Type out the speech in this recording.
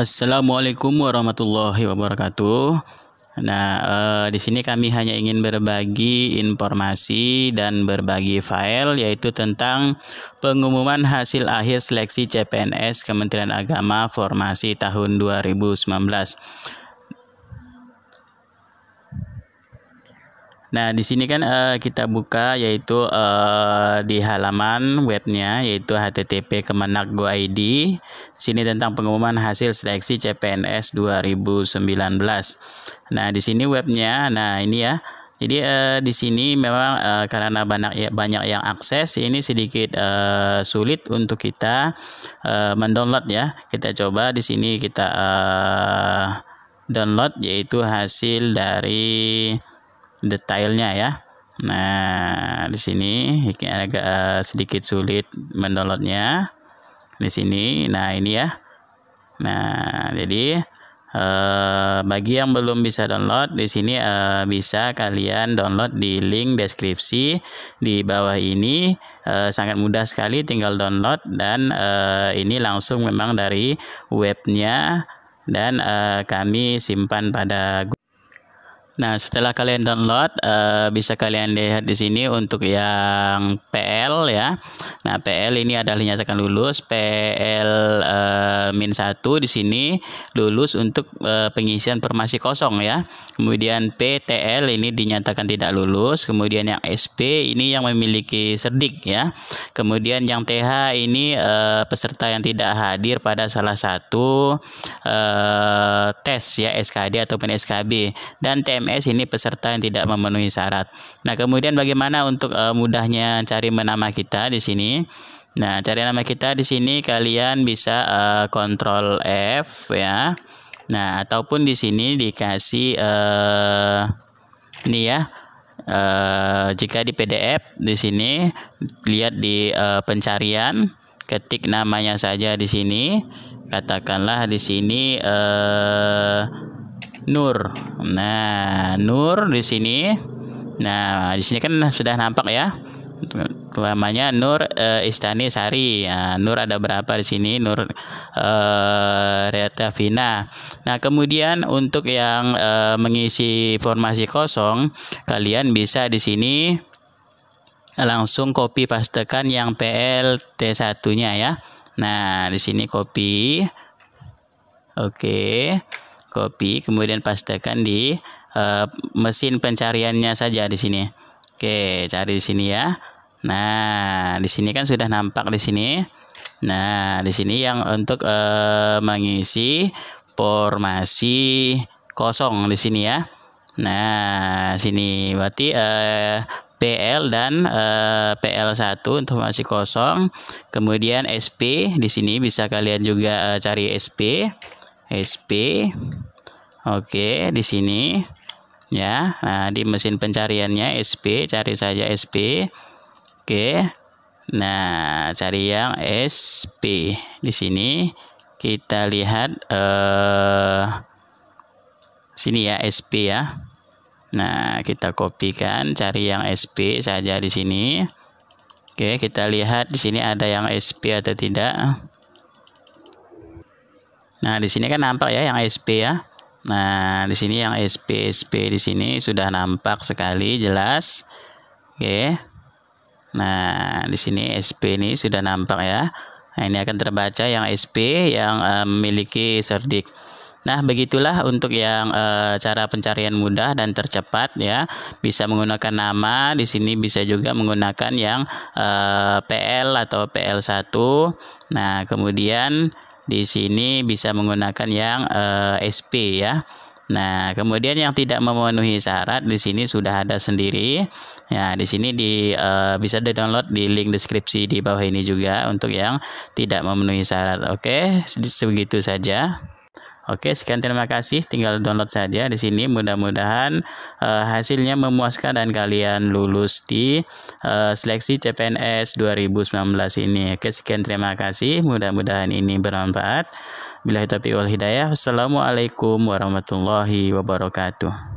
Assalamualaikum warahmatullahi wabarakatuh. Nah, eh, di sini kami hanya ingin berbagi informasi dan berbagi file yaitu tentang pengumuman hasil akhir seleksi CPNS Kementerian Agama formasi tahun 2019. Nah, di sini kan uh, kita buka yaitu uh, di halaman webnya yaitu http kemenakgo.id. Sini tentang pengumuman hasil seleksi CPNS 2019. Nah, di sini webnya. Nah, ini ya. Jadi eh, di sini memang eh, karena banyak ya, banyak yang akses ini sedikit sulit untuk kita mendownload ya. Kita coba di sini kita download yaitu hasil dari detailnya ya. Nah, di sini agak eh, sedikit sulit mendownloadnya. Di sini, nah ini ya. Nah, jadi eh, bagi yang belum bisa download, di sini eh, bisa kalian download di link deskripsi di bawah ini. Eh, sangat mudah sekali, tinggal download dan eh, ini langsung memang dari webnya dan eh, kami simpan pada Google. Nah, setelah kalian download, eh, bisa kalian lihat di sini untuk yang PL ya. Nah, PL ini adalah dinyatakan lulus, PL eh, min satu di sini lulus untuk eh, pengisian formasi kosong ya. Kemudian PTL ini dinyatakan tidak lulus, kemudian yang SP ini yang memiliki serdik ya. Kemudian yang TH ini peserta yang tidak hadir pada salah satu tes ya SKD ataupun SKB dan TM PNS ini peserta yang tidak memenuhi syarat. Nah, kemudian bagaimana untuk uh, mudahnya cari nama kita di sini? Nah, cari nama kita di sini kalian bisa uh, kontrol F ya. Nah, ataupun di sini dikasih eh ini ya. Uh, jika di PDF di sini lihat di uh, pencarian ketik namanya saja di sini. Katakanlah di sini eh nur. Nah, nur di sini. Nah, di sini kan sudah nampak ya. Namanya Nur e, Istani Sari. Ya, nur ada berapa di sini? Nur e, eh, Vina. Nah, kemudian untuk yang e, mengisi formasi kosong, kalian bisa di sini langsung copy pastekan yang plt satunya ya. Nah, di sini copy. Oke. Okay copy kemudian pastekan di uh, mesin pencariannya saja di sini. Oke, cari di sini ya. Nah, di sini kan sudah nampak di sini. Nah, di sini yang untuk uh, mengisi formasi kosong di sini ya. Nah, sini berarti eh, PL dan e, PL1 untuk masih kosong. Kemudian SP di sini bisa kalian juga e, cari SP. SP Oke, di sini ya. Nah, di mesin pencariannya SP, cari saja SP. Oke. Nah, cari yang SP. Di sini kita lihat eh sini ya SP ya. Nah, kita kopikan cari yang SP saja di sini. Oke, kita lihat di sini ada yang SP atau tidak. Nah, di sini kan nampak ya yang SP ya. Nah, di sini yang SP SP di sini sudah nampak sekali jelas. Oke. Nah, di sini SP ini sudah nampak ya. Nah, ini akan terbaca yang SP yang e, memiliki serdik. Nah, begitulah untuk yang e, cara pencarian mudah dan tercepat ya. Bisa menggunakan nama, di sini bisa juga menggunakan yang e, eh, PL atau PL1. Nah, kemudian di sini bisa menggunakan yang eh, SP ya. Nah, kemudian yang tidak memenuhi syarat di sini sudah ada sendiri. Ya, di sini di uh, bisa di-download di link deskripsi di bawah ini juga untuk yang tidak memenuhi syarat. Oke, segitu saja. Oke, sekian terima kasih. Tinggal download saja di sini. Mudah-mudahan uh, hasilnya memuaskan dan kalian lulus di uh, seleksi CPNS 2019 ini. Oke, sekian terima kasih. Mudah-mudahan ini bermanfaat. Bila itu wal hidayah. Assalamualaikum warahmatullahi wabarakatuh.